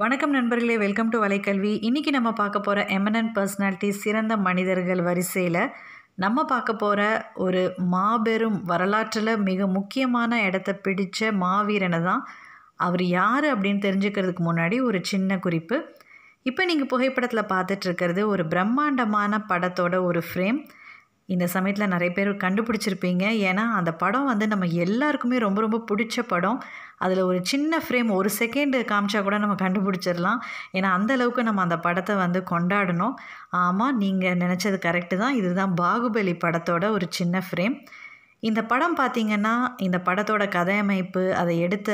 வணக்கம் நண்பர்களே welcome to வலைக்கல்வி இன்றைக்கி நம்ம பார்க்க போகிற எமனன்ட் பர்சனாலிட்டி சிறந்த மனிதர்கள் வரிசையில் நம்ம பார்க்க போகிற ஒரு மாபெரும் வரலாற்றில் மிக முக்கியமான இடத்த பிடித்த மாவீரனை தான் அவர் யார் அப்படின்னு தெரிஞ்சுக்கிறதுக்கு முன்னாடி ஒரு சின்ன குறிப்பு இப்போ நீங்கள் புகைப்படத்தில் பார்த்துட்ருக்கிறது ஒரு பிரம்மாண்டமான படத்தோட ஒரு ஃப்ரேம் இந்த சமயத்தில் நிறைய பேர் கண்டுபிடிச்சிருப்பீங்க ஏன்னா அந்த படம் வந்து நம்ம எல்லாருக்குமே ரொம்ப ரொம்ப பிடிச்ச படம் அதில் ஒரு சின்ன ஃப்ரேம் ஒரு செகண்டு காமிச்சா கூட நம்ம கண்டுபிடிச்சிடலாம் ஏன்னா அந்தளவுக்கு நம்ம அந்த படத்தை வந்து கொண்டாடணும் ஆமாம் நீங்கள் நினச்சது கரெக்டு தான் இதுதான் பாகுபலி படத்தோட ஒரு சின்ன ஃப்ரேம் இந்த படம் பார்த்திங்கன்னா இந்த படத்தோட கதையமைப்பு அதை எடுத்த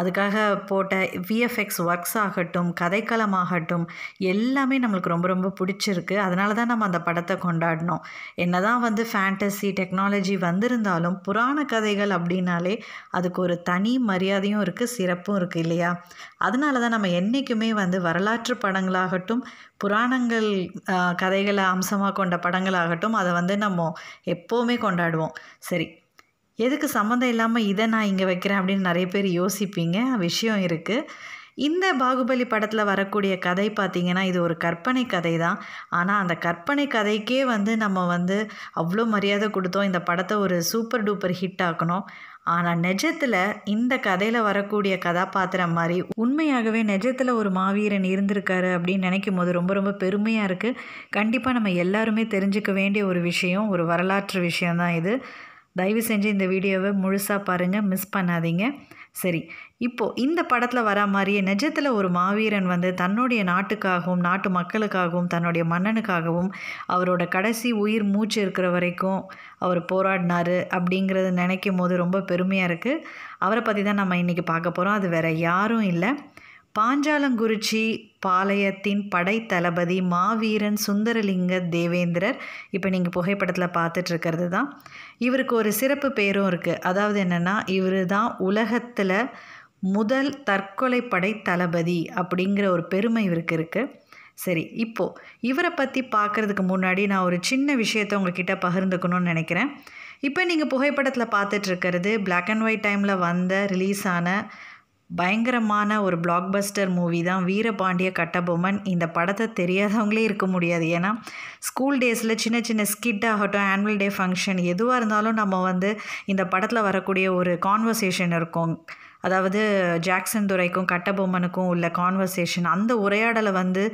அதுக்காக போட்ட விஎஃப்எக்ஸ் ஒர்க்ஸ் ஆகட்டும் கதைக்களம் ஆகட்டும் எல்லாமே நம்மளுக்கு ரொம்ப ரொம்ப பிடிச்சிருக்கு அதனால தான் நம்ம அந்த படத்தை கொண்டாடினோம் என்ன தான் வந்து ஃபேண்டசி டெக்னாலஜி வந்திருந்தாலும் புராண கதைகள் அப்படின்னாலே அதுக்கு ஒரு தனி மரியாதையும் இருக்குது சிறப்பும் இருக்குது இல்லையா அதனால தான் நம்ம என்றைக்குமே வந்து வரலாற்று படங்களாகட்டும் புராணங்கள் கதைகளை அம்சமாக கொண்ட படங்களாகட்டும் அதை வந்து நம்ம எப்போவுமே கொண்டாடுவோம் சரி எதுக்கு சம்மந்தம் இல்லாமல் இதை நான் இங்கே வைக்கிறேன் அப்படின்னு நிறைய பேர் யோசிப்பீங்க விஷயம் இருக்குது இந்த பாகுபலி படத்தில் வரக்கூடிய கதை பார்த்திங்கன்னா இது ஒரு கற்பனை கதை தான் ஆனால் அந்த கற்பனை கதைக்கே வந்து நம்ம வந்து அவ்வளோ மரியாதை கொடுத்தோம் இந்த படத்தை ஒரு சூப்பர் டூப்பர் ஹிட் ஆக்கணும் ஆனால் நெஜத்தில் இந்த கதையில் வரக்கூடிய கதாபாத்திரம் மாதிரி உண்மையாகவே நெஜத்தில் ஒரு மாவீரன் இருந்திருக்காரு அப்படின்னு நினைக்கும் போது ரொம்ப ரொம்ப பெருமையாக இருக்குது கண்டிப்பாக நம்ம எல்லாருமே தெரிஞ்சுக்க வேண்டிய ஒரு விஷயம் ஒரு வரலாற்று விஷயம்தான் இது தயவு செஞ்சு இந்த வீடியோவை முழுசாக பாருங்கள் மிஸ் பண்ணாதீங்க சரி இப்போது இந்த படத்தில் வர மாதிரியே நிஜத்தில் ஒரு மாவீரன் வந்து தன்னுடைய நாட்டுக்காகவும் நாட்டு மக்களுக்காகவும் தன்னுடைய மன்னனுக்காகவும் அவரோட கடைசி உயிர் மூச்சு இருக்கிற வரைக்கும் அவர் போராடினார் அப்படிங்கிறத நினைக்கும் போது ரொம்ப பெருமையாக இருக்குது அவரை பற்றி தான் நம்ம இன்றைக்கி பார்க்க போகிறோம் அது வேறு யாரும் இல்லை பாஞ்சாலங்குறிச்சி பாளையத்தின் படைத்தளபதி மாவீரன் சுந்தரலிங்க தேவேந்திரர் இப்போ நீங்கள் புகைப்படத்தில் பார்த்துட்ருக்கிறது தான் இவருக்கு ஒரு சிறப்பு பேரும் இருக்குது அதாவது என்னென்னா இவர் தான் உலகத்தில் முதல் தற்கொலை தளபதி அப்படிங்கிற ஒரு பெருமை இவருக்கு இருக்குது சரி இப்போது இவரை பற்றி பார்க்குறதுக்கு முன்னாடி நான் ஒரு சின்ன விஷயத்தை உங்ககிட்ட பகிர்ந்துக்கணும்னு நினைக்கிறேன் இப்போ நீங்கள் புகைப்படத்தில் பார்த்துட்ருக்கிறது பிளாக் அண்ட் ஒயிட் டைமில் வந்த ரிலீஸ் ஆன பயங்கரமான ஒரு பிளாக்பஸ்டர் மூவி தான் வீரபாண்டிய கட்டபொம்மன் இந்த படத்தை தெரியாதவங்களே இருக்க முடியாது ஏன்னா ஸ்கூல் டேஸில் சின்ன சின்ன ஸ்கிட் ஆகட்டும் ஆனுவல் டே ஃபங்க்ஷன் எதுவாக இருந்தாலும் நம்ம வந்து இந்த படத்தில் வரக்கூடிய ஒரு கான்வர்சேஷன் இருக்கும் அதாவது ஜாக்சன் துரைக்கும் கட்டபொம்மனுக்கும் உள்ள கான்வர்சேஷன் அந்த உரையாடலை வந்து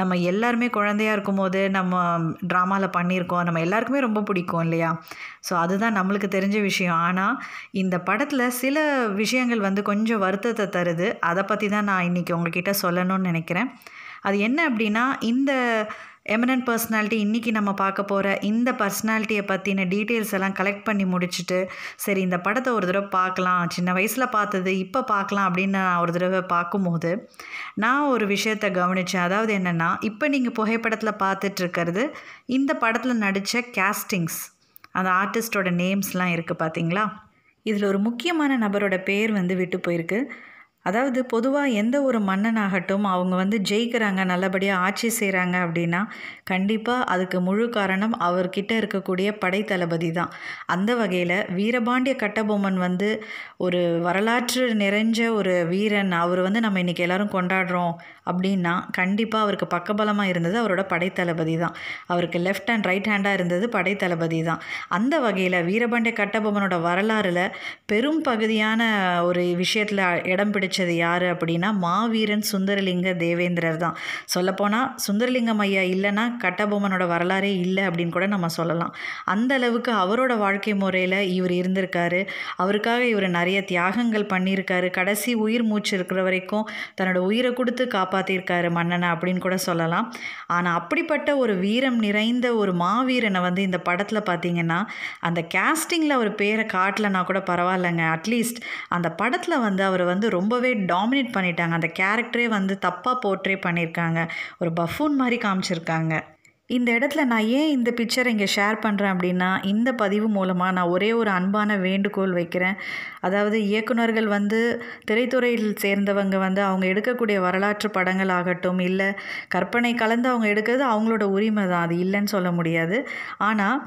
நம்ம எல்லாருமே குழந்தையாக இருக்கும் போது நம்ம ட்ராமாவில் பண்ணியிருக்கோம் நம்ம எல்லாருக்குமே ரொம்ப பிடிக்கும் இல்லையா ஸோ அதுதான் நம்மளுக்கு தெரிஞ்ச விஷயம் ஆனால் இந்த படத்தில் சில விஷயங்கள் வந்து கொஞ்சம் வருத்தத்தை தருது அதை பற்றி தான் நான் இன்றைக்கி உங்ககிட்ட சொல்லணும்னு நினைக்கிறேன் அது என்ன அப்படின்னா இந்த எமினன்ட் பர்சனாலிட்டி இன்றைக்கி நம்ம பார்க்க போகிற இந்த பர்சனாலிட்டியை பற்றின டீட்டெயில்ஸ் எல்லாம் கலெக்ட் பண்ணி முடிச்சுட்டு சரி இந்த படத்தை ஒரு தடவை பார்க்கலாம் சின்ன வயசில் பார்த்தது இப்போ பார்க்கலாம் அப்படின்னு நான் ஒரு தடவை பார்க்கும்போது நான் ஒரு விஷயத்தை கவனித்தேன் அதாவது என்னென்னா இப்போ நீங்கள் புகைப்படத்தில் பார்த்துட்ருக்கிறது இந்த படத்தில் நடித்த கேஸ்டிங்ஸ் அந்த ஆர்டிஸ்டோட நேம்ஸ்லாம் இருக்குது பார்த்தீங்களா இதில் ஒரு முக்கியமான நபரோட பேர் வந்து விட்டு போயிருக்கு அதாவது பொதுவாக எந்த ஒரு மன்னனாகட்டும் அவங்க வந்து ஜெயிக்கிறாங்க நல்லபடியாக ஆட்சி செய்கிறாங்க அப்படின்னா கண்டிப்பாக அதுக்கு முழு காரணம் அவர்கிட்ட இருக்கக்கூடிய படைத்தளபதி தான் அந்த வகையில் வீரபாண்டிய கட்டபொம்மன் வந்து ஒரு வரலாற்று நிறைஞ்ச ஒரு வீரன் அவர் வந்து நம்ம இன்னைக்கு எல்லோரும் கொண்டாடுறோம் அப்படின்னா கண்டிப்பாக அவருக்கு பக்கபலமாக இருந்தது அவரோட படைத்தளபதி தான் அவருக்கு லெஃப்ட் அண்ட் ரைட் ஹேண்டாக இருந்தது படைத்தளபதி தான் அந்த வகையில் வீரபாண்டிய கட்டபொம்மனோட வரலாறில் பெரும் பகுதியான ஒரு விஷயத்தில் இடம் பிடிச்ச வச்சது யார் அப்படின்னா மாவீரன் சுந்தரலிங்க தேவேந்திரர் தான் சொல்லப்போனால் சுந்தரலிங்கம் ஐயா இல்லைன்னா கட்டபொம்மனோட வரலாறே இல்லை அப்படின்னு கூட நம்ம சொல்லலாம் அந்த அளவுக்கு அவரோட வாழ்க்கை முறையில் இவர் இருந்திருக்காரு அவருக்காக இவர் நிறைய தியாகங்கள் பண்ணியிருக்காரு கடைசி உயிர் மூச்சு இருக்கிற வரைக்கும் தன்னோட உயிரை கொடுத்து காப்பாற்றியிருக்காரு மன்னனை அப்படின்னு கூட சொல்லலாம் ஆனால் அப்படிப்பட்ட ஒரு வீரம் நிறைந்த ஒரு மாவீரனை வந்து இந்த படத்தில் பார்த்தீங்கன்னா அந்த கேஸ்டிங்கில் அவர் பேரை காட்டலைனா கூட பரவாயில்லைங்க அட்லீஸ்ட் அந்த படத்தில் வந்து அவர் வந்து ரொம்ப ரொம்பவே டாமினேட் பண்ணிட்டாங்க அந்த கேரக்டரே வந்து தப்பாக போர்ட்ரே பண்ணியிருக்காங்க ஒரு பஃபூன் மாதிரி காமிச்சிருக்காங்க இந்த இடத்துல நான் ஏன் இந்த பிக்சர் இங்கே ஷேர் பண்ணுறேன் அப்படின்னா இந்த பதிவு மூலமாக நான் ஒரே ஒரு அன்பான வேண்டுகோள் வைக்கிறேன் அதாவது இயக்குநர்கள் வந்து திரைத்துறையில் சேர்ந்தவங்க வந்து அவங்க எடுக்கக்கூடிய வரலாற்று படங்கள் ஆகட்டும் இல்லை கற்பனை கலந்து அவங்க எடுக்கிறது அவங்களோட உரிமை தான் அது இல்லைன்னு சொல்ல முடியாது ஆனால்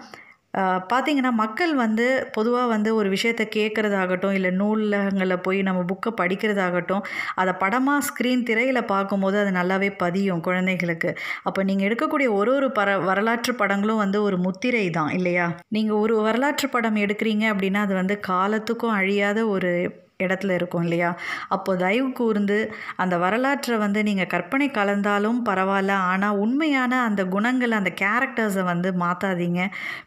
பார்த்திங்கன்னா மக்கள் வந்து பொதுவாக வந்து ஒரு விஷயத்தை கேட்குறதாகட்டும் இல்லை நூலகங்களில் போய் நம்ம புக்கை படிக்கிறதாகட்டும் அதை படமாக ஸ்க்ரீன் திரையில் பார்க்கும்போது அது நல்லாவே பதியும் குழந்தைகளுக்கு அப்போ நீங்கள் எடுக்கக்கூடிய ஒரு ஒரு பர வரலாற்று படங்களும் வந்து ஒரு முத்திரை தான் இல்லையா நீங்கள் ஒரு வரலாற்று படம் எடுக்கிறீங்க அப்படின்னா அது வந்து காலத்துக்கும் அழியாத ஒரு இடத்துல இருக்கும் இல்லையா அப்போது தயவு கூர்ந்து அந்த வரலாற்றை வந்து நீங்கள் கற்பனை கலந்தாலும் பரவாயில்ல ஆனால் உண்மையான அந்த குணங்கள் அந்த கேரக்டர்ஸை வந்து மாற்றாதீங்க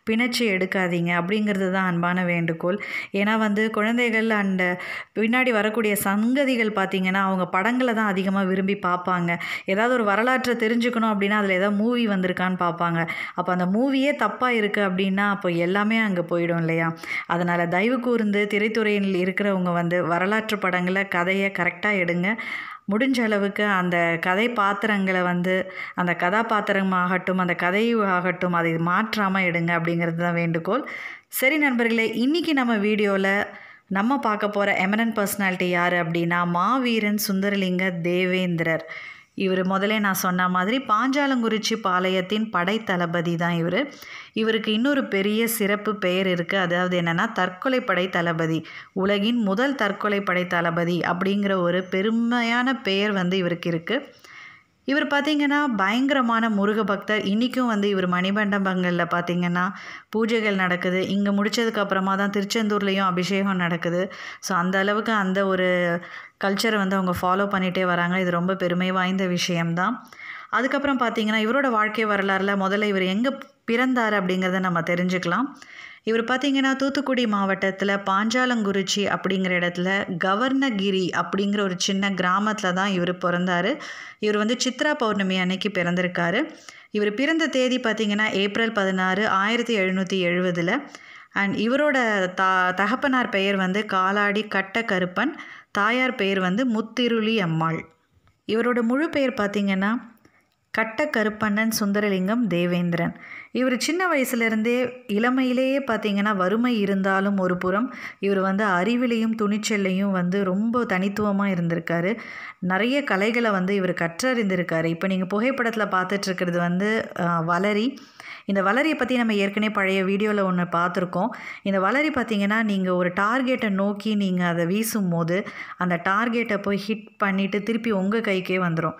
பிணைச்சி எடுக்காதீங்க அப்படிங்கிறது தான் அன்பான வேண்டுகோள் ஏன்னா வந்து குழந்தைகள் அந்த பின்னாடி வரக்கூடிய சங்கதிகள் பார்த்திங்கன்னா அவங்க படங்களை தான் அதிகமாக விரும்பி பார்ப்பாங்க ஏதாவது ஒரு வரலாற்றை தெரிஞ்சுக்கணும் அப்படின்னா அதில் ஏதாவது மூவி வந்திருக்கான்னு பார்ப்பாங்க அப்போ அந்த மூவியே தப்பாக இருக்குது அப்படின்னா அப்போ எல்லாமே அங்கே போயிடும் இல்லையா அதனால் தயவு கூர்ந்து திரைத்துறையில் இருக்கிறவங்க வந்து வரலாற்று படங்களை கதையை கரெக்டாக எடுங்க முடிஞ்ச அளவுக்கு அந்த கதை பாத்திரங்களை வந்து அந்த கதாபாத்திரமாகட்டும் அந்த கதை ஆகட்டும் அதை மாற்றாமல் எடுங்க அப்படிங்கிறது தான் வேண்டுகோள் சரி நண்பர்களே இன்றைக்கி நம்ம வீடியோவில் நம்ம பார்க்க போகிற எமனன் பர்சனாலிட்டி யார் அப்படின்னா மாவீரன் சுந்தரலிங்க தேவேந்திரர் இவர் முதலே நான் சொன்ன மாதிரி பாஞ்சாலங்குறிச்சி பாளையத்தின் படை தளபதி தான் இவர் இவருக்கு இன்னொரு பெரிய சிறப்பு பெயர் இருக்குது அதாவது என்னென்னா தற்கொலை படை தளபதி உலகின் முதல் தற்கொலை படை தளபதி அப்படிங்கிற ஒரு பெருமையான பெயர் வந்து இவருக்கு இருக்குது இவர் பார்த்திங்கன்னா பயங்கரமான முருக பக்தர் இன்றைக்கும் வந்து இவர் மணிமண்டபங்களில் பார்த்திங்கன்னா பூஜைகள் நடக்குது இங்கே முடித்ததுக்கப்புறமா தான் திருச்செந்தூர்லேயும் அபிஷேகம் நடக்குது ஸோ அந்த அளவுக்கு அந்த ஒரு கல்ச்சரை வந்து அவங்க ஃபாலோ பண்ணிகிட்டே வராங்க இது ரொம்ப பெருமை வாய்ந்த விஷயம்தான் அதுக்கப்புறம் பார்த்திங்கன்னா இவரோட வாழ்க்கை வரலாறில் முதல்ல இவர் எங்கே பிறந்தார் அப்படிங்கிறத நம்ம தெரிஞ்சுக்கலாம் இவர் பார்த்திங்கன்னா தூத்துக்குடி மாவட்டத்தில் பாஞ்சாலங்குறிச்சி அப்படிங்கிற இடத்துல கவர்னகிரி அப்படிங்கிற ஒரு சின்ன கிராமத்தில் தான் இவர் பிறந்தார் இவர் வந்து சித்ரா பௌர்ணமி அன்னைக்கு பிறந்திருக்காரு இவர் பிறந்த தேதி பார்த்திங்கன்னா ஏப்ரல் பதினாறு ஆயிரத்தி எழுநூற்றி எழுபதில் அண்ட் இவரோட தா தகப்பனார் பெயர் வந்து காலாடி கட்ட கருப்பன் தாயார் பெயர் வந்து முத்திருளி அம்மாள் இவரோட முழு பெயர் பார்த்திங்கன்னா கட்ட கருப்பண்ணன் சுந்தரலிங்கம் தேவேந்திரன் இவர் சின்ன வயசுலேருந்தே இளமையிலேயே பார்த்தீங்கன்னா வறுமை இருந்தாலும் ஒரு புறம் இவர் வந்து அறிவிலையும் துணிச்சல்லையும் வந்து ரொம்ப தனித்துவமாக இருந்திருக்காரு நிறைய கலைகளை வந்து இவர் கற்றறிந்திருக்காரு இப்போ நீங்கள் புகைப்படத்தில் பார்த்துட்ருக்கிறது வந்து வளரி இந்த வளரியை பற்றி நம்ம ஏற்கனவே பழைய வீடியோவில் ஒன்று பார்த்துருக்கோம் இந்த வளரி பார்த்திங்கன்னா நீங்கள் ஒரு டார்கெட்டை நோக்கி நீங்கள் அதை வீசும் போது அந்த டார்கெட்டை போய் ஹிட் பண்ணிவிட்டு திருப்பி உங்கள் கைக்கே வந்துடும்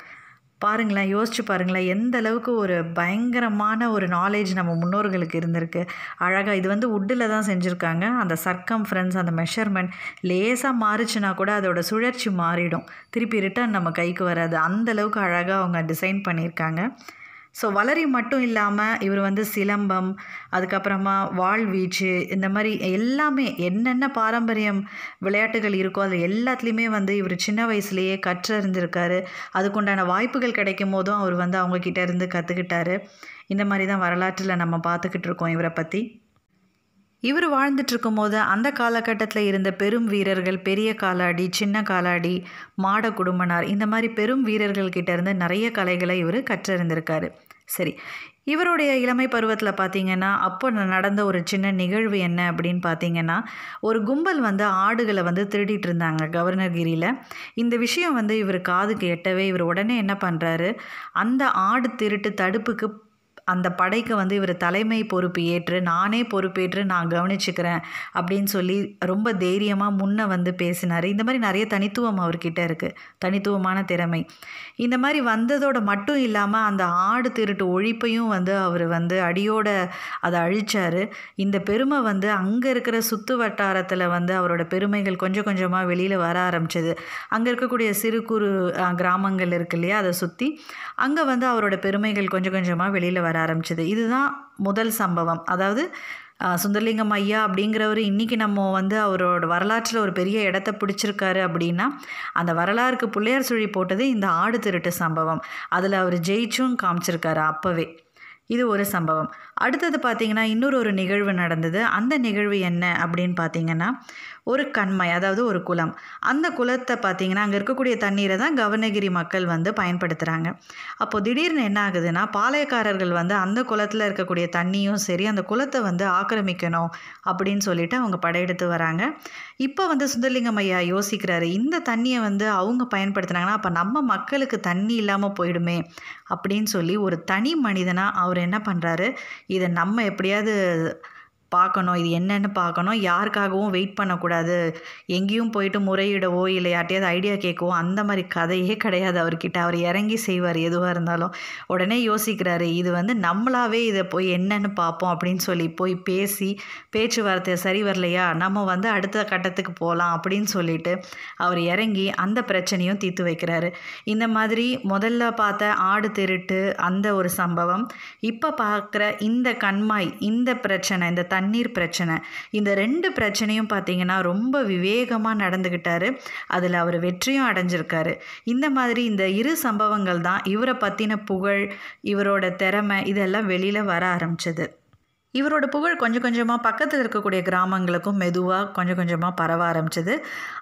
பாருங்களேன் யோசிச்சு பாருங்களேன் எந்த அளவுக்கு ஒரு பயங்கரமான ஒரு நாலேஜ் நம்ம முன்னோர்களுக்கு இருந்திருக்கு அழகாக இது வந்து உட்டில் தான் செஞ்சுருக்காங்க அந்த சர்க்கம்ஃபரன்ஸ் அந்த மெஷர்மெண்ட் லேசாக மாறுச்சுன்னா கூட அதோட சுழற்சி மாறிடும் திருப்பி ரிட்டர்ன் நம்ம கைக்கு வராது அந்த அளவுக்கு அழகாக அவங்க டிசைன் பண்ணியிருக்காங்க ஸோ வளரி மட்டும் இல்லாமல் இவர் வந்து சிலம்பம் அதுக்கப்புறமா வாழ்வீச்சு இந்த மாதிரி எல்லாமே என்னென்ன பாரம்பரியம் விளையாட்டுகள் இருக்கோ அது எல்லாத்துலேயுமே வந்து இவர் சின்ன வயசுலேயே கற்றறிஞ்சிருக்காரு அதுக்குண்டான வாய்ப்புகள் கிடைக்கும் போதும் அவர் வந்து அவங்கக்கிட்ட இருந்து கற்றுக்கிட்டாரு இந்த மாதிரி தான் வரலாற்றில் நம்ம பார்த்துக்கிட்டு இருக்கோம் இவரை பற்றி இவர் வாழ்ந்துட்டுருக்கும் போது அந்த காலகட்டத்தில் இருந்த பெரும் வீரர்கள் பெரிய காலாடி சின்ன காலாடி மாட குடும்பனார் இந்த மாதிரி பெரும் வீரர்கள்கிட்ட இருந்து நிறைய கலைகளை இவர் கற்றறிந்திருக்காரு சரி இவருடைய இளமை பருவத்தில் பார்த்திங்கன்னா அப்போ நடந்த ஒரு சின்ன நிகழ்வு என்ன அப்படின்னு பார்த்திங்கன்னா ஒரு கும்பல் வந்து ஆடுகளை வந்து திருடிட்டு இருந்தாங்க கவர்னர்கிரியில் இந்த விஷயம் வந்து இவர் காதுக்கு எட்டவே இவர் உடனே என்ன பண்ணுறாரு அந்த ஆடு திருட்டு தடுப்புக்கு அந்த படைக்கு வந்து இவர் தலைமை பொறுப்பு ஏற்று நானே பொறுப்பேற்று நான் கவனிச்சுக்கிறேன் அப்படின்னு சொல்லி ரொம்ப தைரியமாக முன்னே வந்து பேசினார் இந்த மாதிரி நிறைய தனித்துவம் அவர்கிட்ட இருக்குது தனித்துவமான திறமை இந்த மாதிரி வந்ததோட மட்டும் இல்லாமல் அந்த ஆடு திருட்டு ஒழிப்பையும் வந்து அவர் வந்து அடியோட அதை அழித்தார் இந்த பெருமை வந்து அங்கே இருக்கிற சுத்து வட்டாரத்தில் வந்து அவரோட பெருமைகள் கொஞ்சம் கொஞ்சமாக வெளியில் வர ஆரம்பிச்சது அங்கே இருக்கக்கூடிய சிறு குறு கிராமங்கள் இருக்கு இல்லையா அதை சுற்றி அங்கே வந்து அவரோட பெருமைகள் கொஞ்சம் கொஞ்சமாக வெளியில் வர வர ஆரம்பிச்சது இதுதான் முதல் சம்பவம் அதாவது சுந்தரலிங்கம் ஐயா அப்படிங்கிறவர் இன்றைக்கி நம்ம வந்து அவரோட வரலாற்றில் ஒரு பெரிய இடத்த பிடிச்சிருக்காரு அப்படின்னா அந்த வரலாறுக்கு பிள்ளையார் சுழி போட்டது இந்த ஆடு திருட்டு சம்பவம் அதில் அவர் ஜெயிச்சும் காமிச்சிருக்காரு அப்போவே இது ஒரு சம்பவம் அடுத்தது பார்த்திங்கன்னா இன்னொரு ஒரு நிகழ்வு நடந்தது அந்த நிகழ்வு என்ன அப்படின்னு பார்த்தீங்கன்னா ஒரு கண்மை அதாவது ஒரு குளம் அந்த குளத்தை பார்த்தீங்கன்னா அங்கே இருக்கக்கூடிய தண்ணீரை தான் கவனகிரி மக்கள் வந்து பயன்படுத்துகிறாங்க அப்போது திடீர்னு என்ன ஆகுதுன்னா பாளையக்காரர்கள் வந்து அந்த குளத்தில் இருக்கக்கூடிய தண்ணியும் சரி அந்த குளத்தை வந்து ஆக்கிரமிக்கணும் அப்படின்னு சொல்லிட்டு அவங்க படையெடுத்து வராங்க இப்போ வந்து சுந்தரலிங்கம் ஐயா யோசிக்கிறாரு இந்த தண்ணியை வந்து அவங்க பயன்படுத்துனாங்கன்னா அப்போ நம்ம மக்களுக்கு தண்ணி இல்லாமல் போயிடுமே அப்படின்னு சொல்லி ஒரு தனி மனிதனாக அவர் என்ன பண்ணுறாரு இதை நம்ம எப்படியாவது பார்க்கணும் இது என்னென்னு பார்க்கணும் யாருக்காகவும் வெயிட் பண்ணக்கூடாது எங்கேயும் போயிட்டு முறையிடவோ இல்லை யார்ட்டையாவது ஐடியா கேட்கவோ அந்த மாதிரி கதையே கிடையாது அவர்கிட்ட அவர் இறங்கி செய்வார் எதுவாக இருந்தாலும் உடனே யோசிக்கிறாரு இது வந்து நம்மளாவே இதை போய் என்னென்னு பார்ப்போம் அப்படின்னு சொல்லி போய் பேசி பேச்சுவார்த்தை சரி வரலையா நம்ம வந்து அடுத்த கட்டத்துக்கு போகலாம் அப்படின்னு சொல்லிட்டு அவர் இறங்கி அந்த பிரச்சனையும் தீர்த்து வைக்கிறாரு இந்த மாதிரி முதல்ல பார்த்த ஆடு திருட்டு அந்த ஒரு சம்பவம் இப்போ பார்க்குற இந்த கண்மாய் இந்த பிரச்சனை இந்த தன் தண்ணீர் பிரச்சனை இந்த ரெண்டு பிரச்சனையும் பார்த்திங்கன்னா ரொம்ப விவேகமாக நடந்துக்கிட்டார் அதில் அவர் வெற்றியும் அடைஞ்சிருக்காரு இந்த மாதிரி இந்த இரு சம்பவங்கள் தான் இவரை பற்றின புகழ் இவரோட திறமை இதெல்லாம் வெளியில் வர ஆரம்பிச்சது இவரோட புகழ் கொஞ்சம் கொஞ்சமாக பக்கத்தில் இருக்கக்கூடிய கிராமங்களுக்கும் மெதுவாக கொஞ்சம் கொஞ்சமாக பரவ ஆரம்பிச்சது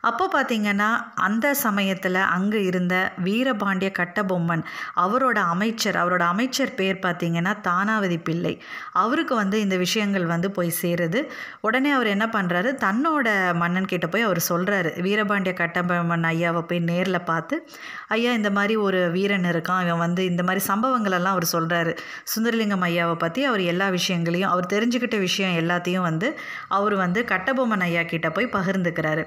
அப்போ பார்த்திங்கன்னா அந்த சமயத்தில் அங்கே இருந்த வீரபாண்டிய கட்டபொம்மன் அவரோட அமைச்சர் அவரோட அமைச்சர் பேர் பார்த்திங்கன்னா தானாவதி பிள்ளை அவருக்கு வந்து இந்த விஷயங்கள் வந்து போய் சேருது உடனே அவர் என்ன பண்ணுறாரு தன்னோட மன்னன் கிட்ட போய் அவர் சொல்கிறாரு வீரபாண்டிய கட்டபொம்மன் ஐயாவை போய் நேரில் பார்த்து ஐயா இந்த மாதிரி ஒரு வீரன் இருக்கான் இவன் வந்து இந்த மாதிரி சம்பவங்களெல்லாம் அவர் சொல்கிறாரு சுந்தரலிங்கம் ஐயாவை பற்றி அவர் எல்லா விஷயங்களையும் அவர் அவர் தெரிஞ்சுக்கிட்ட விஷயம் எல்லாத்தையும் வந்து அவர் வந்து கட்டபொம்மன் ஐயா கிட்டே போய் பகிர்ந்துக்கிறாரு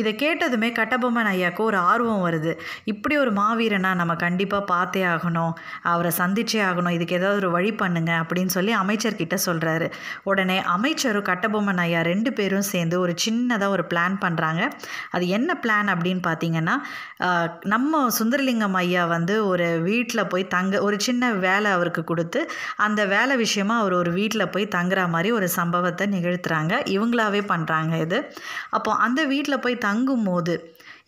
இதை கேட்டதுமே கட்டபொம்மன் ஐயாவுக்கு ஒரு ஆர்வம் வருது இப்படி ஒரு மாவீரனா நம்ம கண்டிப்பாக பார்த்தே ஆகணும் அவரை சந்திச்சே ஆகணும் இதுக்கு ஏதாவது ஒரு வழி பண்ணுங்க அப்படின்னு சொல்லி அமைச்சர்கிட்ட சொல்கிறாரு உடனே அமைச்சரும் கட்டபொம்மன் ஐயா ரெண்டு பேரும் சேர்ந்து ஒரு சின்னதாக ஒரு பிளான் பண்ணுறாங்க அது என்ன பிளான் அப்படின்னு பார்த்தீங்கன்னா நம்ம சுந்தரலிங்கம் ஐயா வந்து ஒரு வீட்டில் போய் தங்க ஒரு சின்ன வேலை அவருக்கு கொடுத்து அந்த வேலை விஷயமாக அவர் ஒரு வீட்டில் போய் தங்குற மாதிரி ஒரு சம்பவத்தை நிகழ்த்துறாங்க இவங்களாவே பண்ணுறாங்க இது அப்போது அந்த வீட்டில் போய் தங்கும் போது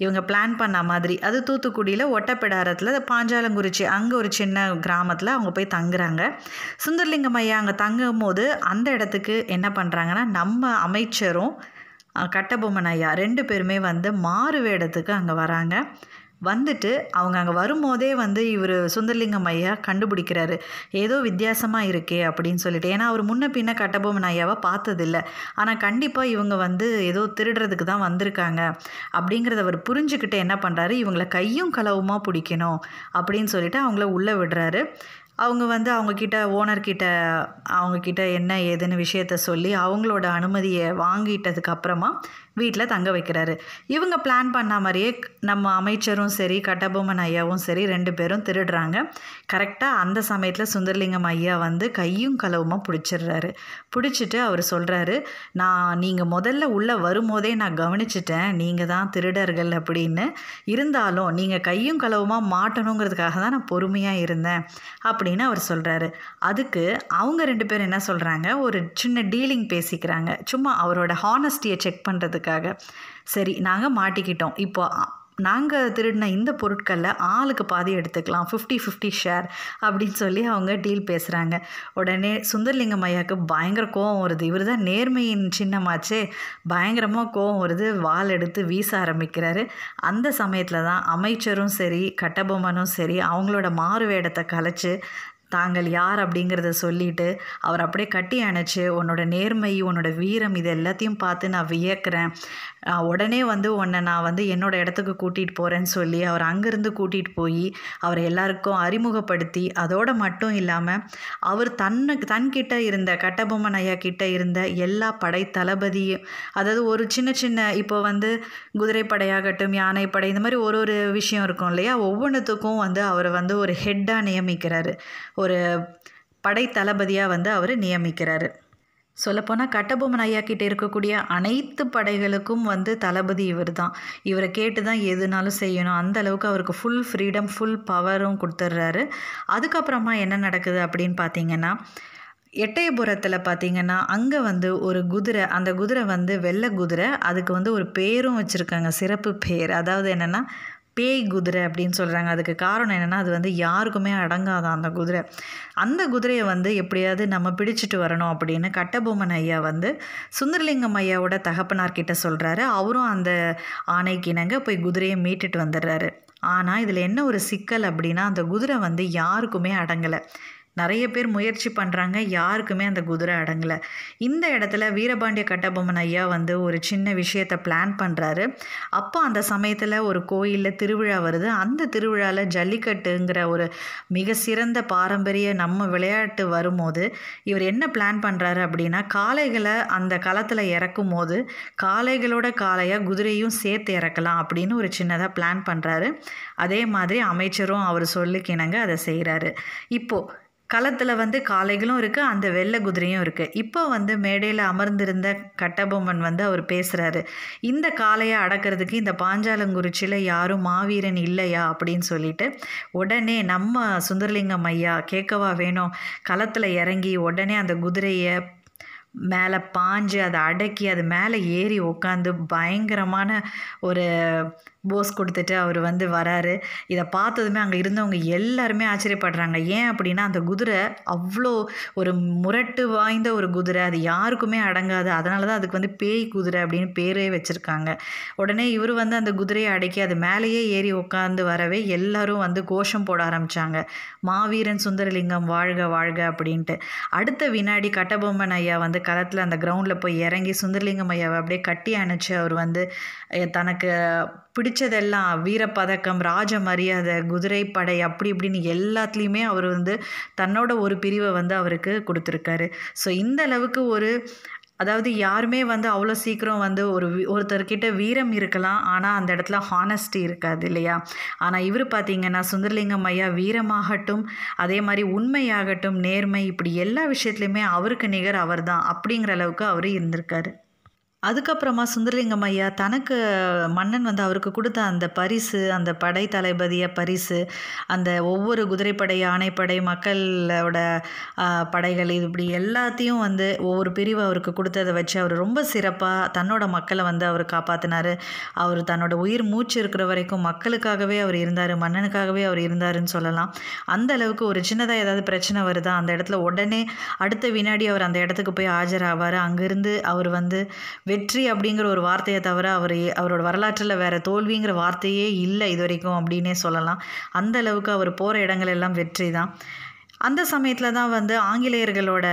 இவங்க பிளான் பண்ண மாதிரி அது தூத்துக்குடியில் ஒட்டப்பிடாரத்தில் பாஞ்சாலங்குறிச்சி அங்கே ஒரு சின்ன கிராமத்தில் அவங்க போய் தங்குறாங்க சுந்தர்லிங்கம் ஐயா அங்கே தங்கும் போது அந்த இடத்துக்கு என்ன பண்ணுறாங்கன்னா நம்ம அமைச்சரும் கட்டபொம்மன் ஐயா ரெண்டு பேருமே வந்து மாறு வேடத்துக்கு அங்கே வராங்க வந்துட்டு அவங்க அங்கே வரும்போதே வந்து இவர் சுந்தரலிங்கம் ஐயா கண்டுபிடிக்கிறாரு ஏதோ வித்தியாசமாக இருக்கே அப்படின்னு சொல்லிட்டு ஏன்னா அவர் முன்ன பின்ன கட்டபொம்மன் ஐயாவை பார்த்ததில்ல ஆனால் கண்டிப்பாக இவங்க வந்து ஏதோ திருடுறதுக்கு தான் வந்திருக்காங்க அப்படிங்கிறத அவர் புரிஞ்சுக்கிட்டு என்ன பண்ணுறாரு இவங்கள கையும் களவுமாக பிடிக்கணும் அப்படின்னு சொல்லிட்டு அவங்கள உள்ளே விடுறாரு அவங்க வந்து அவங்கக்கிட்ட ஓனர்கிட்ட அவங்கக்கிட்ட என்ன ஏதுன்னு விஷயத்த சொல்லி அவங்களோட அனுமதியை வாங்கிட்டதுக்கப்புறமா வீட்டில் தங்க வைக்கிறாரு இவங்க பிளான் பண்ண மாதிரியே நம்ம அமைச்சரும் சரி கட்டபொம்மன் ஐயாவும் சரி ரெண்டு பேரும் திருடுறாங்க கரெக்டாக அந்த சமயத்தில் சுந்தரலிங்கம் ஐயா வந்து கையும் களவுமாக பிடிச்சிடுறாரு பிடிச்சிட்டு அவர் சொல்கிறாரு நான் நீங்கள் முதல்ல உள்ளே வரும்போதே நான் கவனிச்சிட்டேன் நீங்கள் தான் திருடர்கள் அப்படின்னு இருந்தாலும் நீங்கள் கையும் களவுமாக மாட்டணுங்கிறதுக்காக தான் நான் பொறுமையாக இருந்தேன் அப்படின்னு அவர் சொல்கிறாரு அதுக்கு அவங்க ரெண்டு பேரும் என்ன சொல்கிறாங்க ஒரு சின்ன டீலிங் பேசிக்கிறாங்க சும்மா அவரோட ஹானஸ்டியை செக் பண்ணுறதுக்கு பண்ணுறதுக்காக சரி நாங்கள் மாட்டிக்கிட்டோம் இப்போ நாங்கள் திருடின இந்த பொருட்களில் ஆளுக்கு பாதி எடுத்துக்கலாம் ஃபிஃப்டி ஃபிஃப்டி ஷேர் அப்படின்னு சொல்லி அவங்க டீல் பேசுகிறாங்க உடனே சுந்தர்லிங்கம் ஐயாவுக்கு பயங்கர கோவம் வருது இவர் தான் நேர்மையின் சின்னமாச்சே பயங்கரமாக கோவம் வருது வால் எடுத்து வீச ஆரம்பிக்கிறாரு அந்த சமயத்தில் தான் அமைச்சரும் சரி கட்டபொம்மனும் சரி அவங்களோட மாறு வேடத்தை கலைச்சு தாங்கள் யார் அப்படிங்கிறத சொல்லிட்டு அவர் அப்படியே கட்டி அணைச்சி உன்னோட நேர்மை உன்னோட வீரம் இது எல்லாத்தையும் பார்த்து நான் வியக்கிறேன் உடனே வந்து உன்னை நான் வந்து என்னோடய இடத்துக்கு கூட்டிகிட்டு போகிறேன்னு சொல்லி அவர் அங்கேருந்து கூட்டிகிட்டு போய் அவரை எல்லாருக்கும் அறிமுகப்படுத்தி அதோடு மட்டும் இல்லாமல் அவர் தன்னுக்கு தன்கிட்ட இருந்த கட்டபொம்மன் ஐயா கிட்ட இருந்த எல்லா படை தளபதியும் அதாவது ஒரு சின்ன சின்ன இப்போ வந்து குதிரைப்படையாகட்டும் யானைப்படை இந்த மாதிரி ஒரு ஒரு விஷயம் இருக்கும் இல்லையா ஒவ்வொன்றுத்துக்கும் வந்து அவரை வந்து ஒரு ஹெட்டாக நியமிக்கிறாரு ஒரு படை தளபதியாக வந்து அவர் நியமிக்கிறாரு சொல்லப்போனால் கட்டபொம்மன் ஐயா கிட்டே இருக்கக்கூடிய அனைத்து படைகளுக்கும் வந்து தளபதி இவர் தான் இவரை கேட்டு தான் எதுனாலும் செய்யணும் அந்த அளவுக்கு அவருக்கு ஃபுல் ஃப்ரீடம் ஃபுல் பவரும் கொடுத்துட்றாரு அதுக்கப்புறமா என்ன நடக்குது அப்படின்னு பார்த்தீங்கன்னா எட்டயபுரத்தில் பார்த்தீங்கன்னா அங்கே வந்து ஒரு குதிரை அந்த குதிரை வந்து வெள்ளை குதிரை அதுக்கு வந்து ஒரு பேரும் வச்சுருக்காங்க சிறப்பு பேர் அதாவது என்னென்னா பேய் குதிரை அப்படின்னு சொல்கிறாங்க அதுக்கு காரணம் என்னென்னா அது வந்து யாருக்குமே அடங்காதான் அந்த குதிரை அந்த குதிரையை வந்து எப்படியாவது நம்ம பிடிச்சிட்டு வரணும் அப்படின்னு கட்டபொம்மன் ஐயா வந்து சுந்தரலிங்கம் ஐயாவோட தகப்பனார்கிட்ட சொல்கிறாரு அவரும் அந்த ஆணைக்கு இணங்க போய் குதிரையை மீட்டுட்டு வந்துடுறாரு ஆனால் இதில் என்ன ஒரு சிக்கல் அப்படின்னா அந்த குதிரை வந்து யாருக்குமே அடங்கலை நிறைய பேர் முயற்சி பண்ணுறாங்க யாருக்குமே அந்த குதிரை அடங்கலை இந்த இடத்துல வீரபாண்டிய கட்டபொம்மன் ஐயா வந்து ஒரு சின்ன விஷயத்தை பிளான் பண்ணுறாரு அப்போ அந்த சமயத்தில் ஒரு கோயிலில் திருவிழா வருது அந்த திருவிழாவில் ஜல்லிக்கட்டுங்கிற ஒரு மிக சிறந்த பாரம்பரிய நம்ம விளையாட்டு வரும்போது இவர் என்ன பிளான் பண்ணுறாரு அப்படின்னா காளைகளை அந்த களத்தில் இறக்கும் போது காளைகளோட காளையாக குதிரையும் சேர்த்து இறக்கலாம் அப்படின்னு ஒரு சின்னதாக பிளான் பண்ணுறாரு அதே மாதிரி அமைச்சரும் அவர் சொல்லிக்கிணங்க அதை செய்கிறாரு இப்போது களத்தில் வந்து காளைகளும் இருக்குது அந்த வெள்ளை குதிரையும் இருக்குது இப்போ வந்து மேடையில் அமர்ந்திருந்த கட்டபொம்மன் வந்து அவர் பேசுகிறாரு இந்த காளையை அடக்கிறதுக்கு இந்த பாஞ்சாலங்குறிச்சியில் யாரும் மாவீரன் இல்லையா அப்படின்னு சொல்லிட்டு உடனே நம்ம சுந்தரலிங்கம் ஐயா கேட்கவா வேணும் களத்தில் இறங்கி உடனே அந்த குதிரையை மேலே பாஞ்சு அதை அடக்கி அது மேலே ஏறி உட்காந்து பயங்கரமான ஒரு போஸ் கொடுத்துட்டு அவர் வந்து வராரு இதை பார்த்ததுமே அங்கே இருந்தவங்க எல்லாருமே ஆச்சரியப்படுறாங்க ஏன் அப்படின்னா அந்த குதிரை அவ்வளோ ஒரு முரட்டு வாய்ந்த ஒரு குதிரை அது யாருக்குமே அடங்காது அதனால தான் அதுக்கு வந்து பேய் குதிரை அப்படின்னு பேரே வச்சுருக்காங்க உடனே இவர் வந்து அந்த குதிரையை அடக்கி அது மேலேயே ஏறி உட்காந்து வரவே எல்லாரும் வந்து கோஷம் போட ஆரம்பித்தாங்க மாவீரன் சுந்தரலிங்கம் வாழ்க வாழ்க அப்படின்ட்டு அடுத்த வினாடி கட்டபொம்மன் ஐயா வந்து களத்தில் அந்த கிரவுண்டில் போய் இறங்கி சுந்தரலிங்கம் ஐயாவை அப்படியே கட்டி அணைச்சி அவர் வந்து தனக்கு பிடிச்சதெல்லாம் வீரப்பதக்கம் ராஜ மரியாதை குதிரைப்படை அப்படி இப்படின்னு எல்லாத்துலேயுமே அவர் வந்து தன்னோட ஒரு பிரிவை வந்து அவருக்கு கொடுத்துருக்காரு ஸோ இந்த அளவுக்கு ஒரு அதாவது யாருமே வந்து அவ்வளோ சீக்கிரம் வந்து ஒரு ஒருத்தர்கிட்ட வீரம் இருக்கலாம் ஆனால் அந்த இடத்துல ஹானஸ்டி இருக்காது இல்லையா ஆனால் இவர் பார்த்தீங்கன்னா சுந்தரலிங்கம் ஐயா வீரமாகட்டும் அதே மாதிரி உண்மையாகட்டும் நேர்மை இப்படி எல்லா விஷயத்துலையுமே அவருக்கு நிகர் அவர் தான் அப்படிங்கிற அளவுக்கு அவர் இருந்திருக்காரு அதுக்கப்புறமா சுந்தரலிங்கம் ஐயா தனக்கு மன்னன் வந்து அவருக்கு கொடுத்த அந்த பரிசு அந்த படை தளபதிய பரிசு அந்த ஒவ்வொரு குதிரைப்படை யானைப்படை மக்களோட படைகள் இது இப்படி எல்லாத்தையும் வந்து ஒவ்வொரு பிரிவு அவருக்கு கொடுத்ததை வச்சு அவர் ரொம்ப சிறப்பாக தன்னோட மக்களை வந்து அவர் காப்பாற்றினார் அவர் தன்னோட உயிர் மூச்சு இருக்கிற வரைக்கும் மக்களுக்காகவே அவர் இருந்தார் மன்னனுக்காகவே அவர் இருந்தாருன்னு சொல்லலாம் அந்த அளவுக்கு ஒரு சின்னதாக ஏதாவது பிரச்சனை வருதா அந்த இடத்துல உடனே அடுத்த வினாடி அவர் அந்த இடத்துக்கு போய் ஆஜராவார் அங்கேருந்து அவர் வந்து வெற்றி அப்படிங்கிற ஒரு வார்த்தையை தவிர அவர் அவரோட வரலாற்றில் வேறு தோல்விங்கிற வார்த்தையே இல்லை இது வரைக்கும் அப்படின்னே சொல்லலாம் அந்த அளவுக்கு அவர் போகிற இடங்கள் எல்லாம் வெற்றி தான் அந்த சமயத்தில் தான் வந்து ஆங்கிலேயர்களோட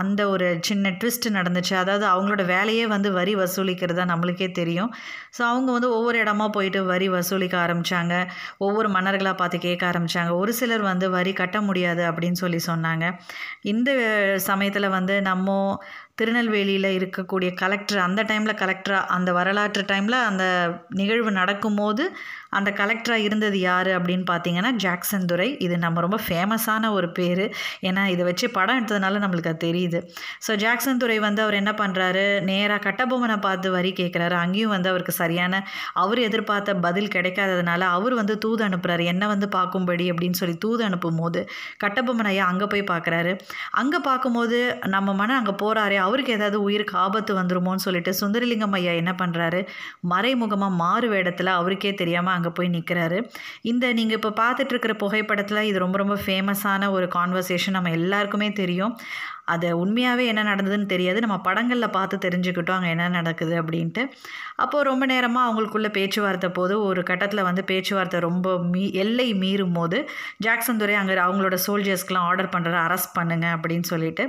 அந்த ஒரு சின்ன ட்விஸ்ட் நடந்துச்சு அதாவது அவங்களோட வேலையே வந்து வரி வசூலிக்கிறதா நம்மளுக்கே தெரியும் ஸோ அவங்க வந்து ஒவ்வொரு இடமா போயிட்டு வரி வசூலிக்க ஆரம்பித்தாங்க ஒவ்வொரு மன்னர்களாக பார்த்து கேட்க ஆரம்பித்தாங்க ஒரு சிலர் வந்து வரி கட்ட முடியாது அப்படின்னு சொல்லி சொன்னாங்க இந்த சமயத்தில் வந்து நம்ம திருநெல்வேலியில் இருக்கக்கூடிய கலெக்டர் அந்த டைமில் கலெக்டராக அந்த வரலாற்று டைமில் அந்த நிகழ்வு நடக்கும்போது அந்த கலெக்டராக இருந்தது யார் அப்படின்னு பார்த்தீங்கன்னா ஜாக்சன் துரை இது நம்ம ரொம்ப ஃபேமஸான ஒரு பேர் ஏன்னா இதை வச்சு படம் எடுத்ததுனால நம்மளுக்கு அது தெரியுது ஸோ ஜாக்சன் துரை வந்து அவர் என்ன பண்ணுறாரு நேராக கட்டபொம்மனை பார்த்து வரி கேட்குறாரு அங்கேயும் வந்து அவருக்கு சரியான அவர் எதிர்பார்த்த பதில் கிடைக்காததுனால அவர் வந்து தூது அனுப்புகிறாரு என்ன வந்து பார்க்கும்படி அப்படின்னு சொல்லி தூது அனுப்பும் போது கட்டபொம்மனையா ஐயா அங்கே போய் பார்க்குறாரு அங்கே பார்க்கும்போது நம்ம மன அங்கே போகிறாரே அவருக்கு ஏதாவது உயிருக்கு ஆபத்து வந்துருமோன்னு சொல்லிட்டு சுந்தரலிங்கம் ஐயா என்ன பண்ணுறாரு மறைமுகமாக மாறு வேடத்தில் அவருக்கே தெரியாமல் அங்கே போய் நிற்கிறாரு இந்த நீங்கள் இப்போ பார்த்துட்ருக்கிற புகைப்படத்தில் இது ரொம்ப ரொம்ப ஃபேமஸான ஒரு கான்வர்சேஷன் நம்ம எல்லாருக்குமே தெரியும் அது உண்மையாகவே என்ன நடந்ததுன்னு தெரியாது நம்ம படங்களில் பார்த்து தெரிஞ்சுக்கிட்டோம் அங்கே என்ன நடக்குது அப்படின்ட்டு அப்போது ரொம்ப நேரமாக அவங்களுக்குள்ள பேச்சுவார்த்தை போது ஒரு கட்டத்தில் வந்து பேச்சுவார்த்தை ரொம்ப மீ எல்லை மீறும் போது ஜாக்சன் துறை அங்கே அவங்களோட சோல்ஜர்ஸ்க்கெலாம் ஆர்டர் பண்ணுற அரெஸ்ட் பண்ணுங்கள் அப்படின்னு சொல்லிட்டு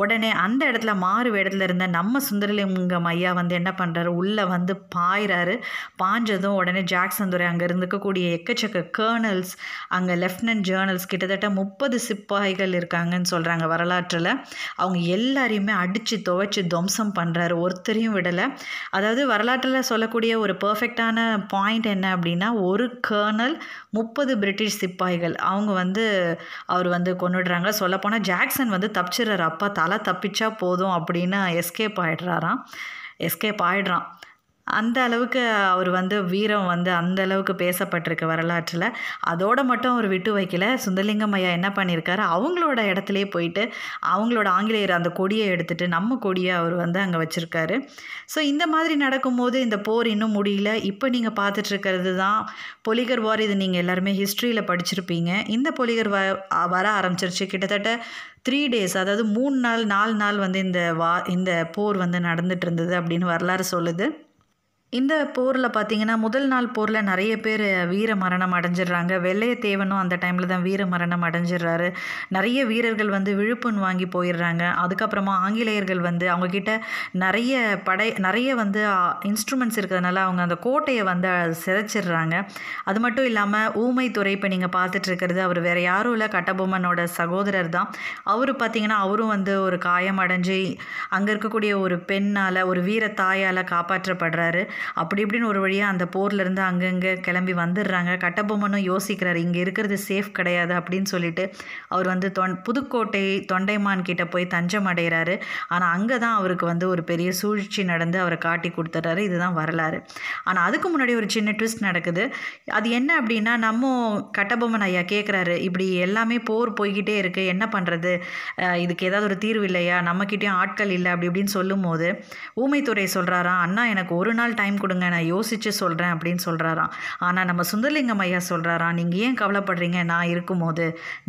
உடனே அந்த இடத்துல மாறு இடத்துல இருந்த நம்ம சுந்தரலிங்கம் ஐயா வந்து என்ன பண்ணுறாரு உள்ளே வந்து பாயிறாரு பாஞ்சதும் உடனே ஜாக்சன் துறை அங்கே இருக்கக்கூடிய எக்கச்சக்க கேர்னல்ஸ் அங்கே லெஃப்டினன்ட் ஜேர்னல்ஸ் கிட்டத்தட்ட முப்பது சிப்பாய்கள் இருக்காங்கன்னு சொல்கிறாங்க வரலாற்றில் அவங்க எல்லாரையுமே அடித்து துவைச்சி துவம்சம் பண்ணுறாரு ஒருத்தரையும் விடலை அதாவது வரலாற்றில் சொல்லக்கூடிய ஒரு பர்ஃபெக்டான பாயிண்ட் என்ன அப்படின்னா ஒரு கர்னல் முப்பது பிரிட்டிஷ் சிப்பாய்கள் அவங்க வந்து அவர் வந்து கொண்டுடுறாங்க சொல்லப்போனால் ஜாக்சன் வந்து தப்பிச்சிடுறாரு அப்பா தலை தப்பிச்சா போதும் அப்படின்னு எஸ்கேப் ஆகிடுறாராம் எஸ்கேப் ஆகிடுறான் அந்த அளவுக்கு அவர் வந்து வீரம் வந்து அந்த அளவுக்கு பேசப்பட்டிருக்கு வரலாற்றில் அதோடு மட்டும் அவர் விட்டு வைக்கல சுந்தலிங்கம் ஐயா என்ன பண்ணியிருக்காரு அவங்களோட இடத்துலே போயிட்டு அவங்களோட ஆங்கிலேயர் அந்த கொடியை எடுத்துகிட்டு நம்ம கொடியை அவர் வந்து அங்கே வச்சுருக்காரு ஸோ இந்த மாதிரி நடக்கும்போது இந்த போர் இன்னும் முடியல இப்போ நீங்கள் பார்த்துட்ருக்கிறது தான் பொலிகர் வார் இது நீங்கள் எல்லாருமே ஹிஸ்ட்ரியில் படிச்சிருப்பீங்க இந்த பொலிகர் வர ஆரம்பிச்சிருச்சு கிட்டத்தட்ட த்ரீ டேஸ் அதாவது மூணு நாள் நாலு நாள் வந்து இந்த வா இந்த போர் வந்து நடந்துகிட்டு இருந்தது அப்படின்னு வரலாறு சொல்லுது இந்த போரில் பார்த்திங்கன்னா முதல் நாள் போரில் நிறைய பேர் வீர மரணம் அடைஞ்சிடுறாங்க வெள்ளையத்தேவனும் அந்த டைமில் தான் வீர மரணம் அடைஞ்சிடுறாரு நிறைய வீரர்கள் வந்து விழுப்புண் வாங்கி போயிடுறாங்க அதுக்கப்புறமா ஆங்கிலேயர்கள் வந்து அவங்கக்கிட்ட நிறைய படை நிறைய வந்து இன்ஸ்ட்ருமெண்ட்ஸ் இருக்கிறதுனால அவங்க அந்த கோட்டையை வந்து சிதைச்சிடுறாங்க அது மட்டும் இல்லாமல் ஊமைத்துறை இப்போ நீங்கள் இருக்கிறது அவர் வேறு யாரும் இல்லை கட்டபொம்மனோட சகோதரர் தான் அவர் பார்த்திங்கன்னா அவரும் வந்து ஒரு காயம் அடைஞ்சு அங்கே இருக்கக்கூடிய ஒரு பெண்ணால் ஒரு வீர தாயால் காப்பாற்றப்படுறாரு அப்படி இப்படின்னு ஒரு வழியாக அந்த போர்லேருந்து அங்கங்கே கிளம்பி வந்துடுறாங்க கட்டபொம்மனும் யோசிக்கிறார் இங்கே இருக்கிறது சேஃப் கிடையாது அப்படின்னு சொல்லிட்டு அவர் வந்து தொன் புதுக்கோட்டை தொண்டைமான் கிட்ட போய் தஞ்சம் அடைகிறாரு ஆனால் அங்கே தான் அவருக்கு வந்து ஒரு பெரிய சூழ்ச்சி நடந்து அவரை காட்டி கொடுத்துட்றாரு இதுதான் வரலாறு ஆனால் அதுக்கு முன்னாடி ஒரு சின்ன ட்விஸ்ட் நடக்குது அது என்ன அப்படின்னா நம்ம கட்டபொம்மன் ஐயா கேட்குறாரு இப்படி எல்லாமே போர் போய்கிட்டே இருக்குது என்ன பண்ணுறது இதுக்கு ஏதாவது ஒரு தீர்வு இல்லையா நம்மக்கிட்டேயும் ஆட்கள் இல்லை அப்படி இப்படின்னு சொல்லும்போது ஊமைத்துறை சொல்கிறாராம் அண்ணா எனக்கு ஒரு நாள் டைம் டைம் கொடுங்க நான் யோசித்து சொல்கிறேன் அப்படின்னு சொல்கிறாராம் ஆனால் நம்ம சுந்தரலிங்கம் ஐயா சொல்கிறாராம் நீங்கள் ஏன் கவலைப்படுறீங்க நான் இருக்கும்போது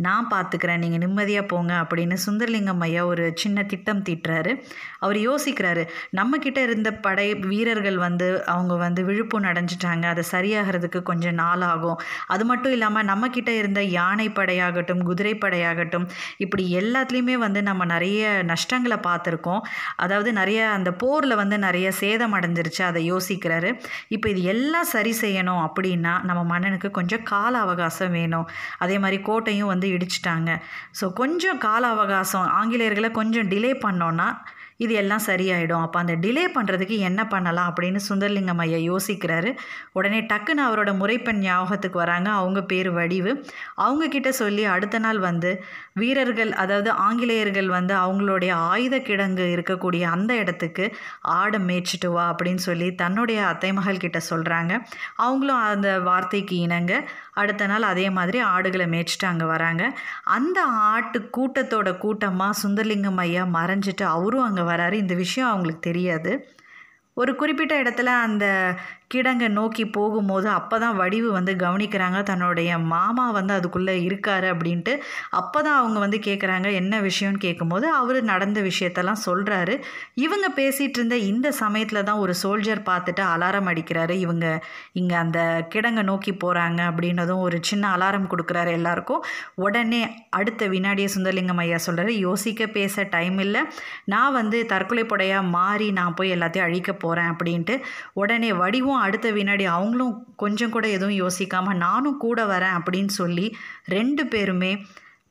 நான் பார்த்துக்கிறேன் நீங்கள் நிம்மதியாக போங்க அப்படின்னு சுந்தரலிங்கம் ஐயா ஒரு சின்ன திட்டம் தீட்டுறாரு அவர் யோசிக்கிறாரு நம்மக்கிட்ட இருந்த படை வீரர்கள் வந்து அவங்க வந்து விழுப்பு அடைஞ்சிட்டாங்க அதை சரியாகிறதுக்கு கொஞ்சம் நாள் ஆகும் அது மட்டும் இல்லாமல் நம்மக்கிட்ட இருந்த யானை படையாகட்டும் குதிரை படையாகட்டும் இப்படி எல்லாத்துலேயுமே வந்து நம்ம நிறைய நஷ்டங்களை பார்த்துருக்கோம் அதாவது நிறைய அந்த போரில் வந்து நிறைய சேதம் அடைஞ்சிருச்சு அதை யோசி யோசிக்கிறாரு இப்போ இது எல்லாம் சரி செய்யணும் அப்படின்னா நம்ம மன்னனுக்கு கொஞ்சம் கால அவகாசம் வேணும் அதே மாதிரி கோட்டையும் வந்து இடிச்சிட்டாங்க ஸோ கொஞ்சம் கால அவகாசம் ஆங்கிலேயர்களை கொஞ்சம் டிலே பண்ணோன்னா இது எல்லாம் சரியாயிடும் அப்போ அந்த டிலே பண்ணுறதுக்கு என்ன பண்ணலாம் அப்படின்னு சுந்தரலிங்கம் ஐயா யோசிக்கிறாரு உடனே டக்குன்னு அவரோட முறைப்பெண் ஞாபகத்துக்கு வராங்க அவங்க பேர் வடிவு அவங்கக்கிட்ட சொல்லி அடுத்த நாள் வந்து வீரர்கள் அதாவது ஆங்கிலேயர்கள் வந்து அவங்களுடைய ஆயுத கிடங்கு இருக்கக்கூடிய அந்த இடத்துக்கு ஆடை மேய்ச்சிட்டு வா அப்படின்னு சொல்லி தன்னுடைய அத்தை மகள் கிட்ட சொல்கிறாங்க அவங்களும் அந்த வார்த்தைக்கு இணங்க அடுத்த நாள் அதே மாதிரி ஆடுகளை மேய்ச்சிட்டு அங்கே வராங்க அந்த ஆட்டு கூட்டத்தோட கூட்டமாக சுந்தரலிங்கம் ஐயா மறைஞ்சிட்டு அவரும் அங்கே வராரு இந்த விஷயம் அவங்களுக்கு தெரியாது ஒரு குறிப்பிட்ட இடத்துல அந்த கிடங்க நோக்கி போகும்போது அப்போ தான் வடிவு வந்து கவனிக்கிறாங்க தன்னுடைய மாமா வந்து அதுக்குள்ளே இருக்காரு அப்படின்ட்டு அப்போ தான் அவங்க வந்து கேட்குறாங்க என்ன விஷயம்னு கேட்கும்போது அவர் நடந்த விஷயத்தெல்லாம் சொல்கிறாரு இவங்க பேசிகிட்டு இருந்த இந்த சமயத்தில் தான் ஒரு சோல்ஜர் பார்த்துட்டு அலாரம் அடிக்கிறாரு இவங்க இங்கே அந்த கிடங்கை நோக்கி போகிறாங்க அப்படின்னதும் ஒரு சின்ன அலாரம் கொடுக்குறாரு எல்லாருக்கும் உடனே அடுத்த வினாடியை சுந்தரலிங்கம் ஐயா சொல்கிறாரு யோசிக்க பேச டைம் இல்லை நான் வந்து தற்கொலை புடையாக மாறி நான் போய் எல்லாத்தையும் அழிக்க போகிறேன் அப்படின்ட்டு உடனே வடிவும் அடுத்த வினாடி அவங்களும் கொஞ்சம் கூட எதுவும் யோசிக்காமல் நானும் கூட வரேன் அப்படின்னு சொல்லி ரெண்டு பேருமே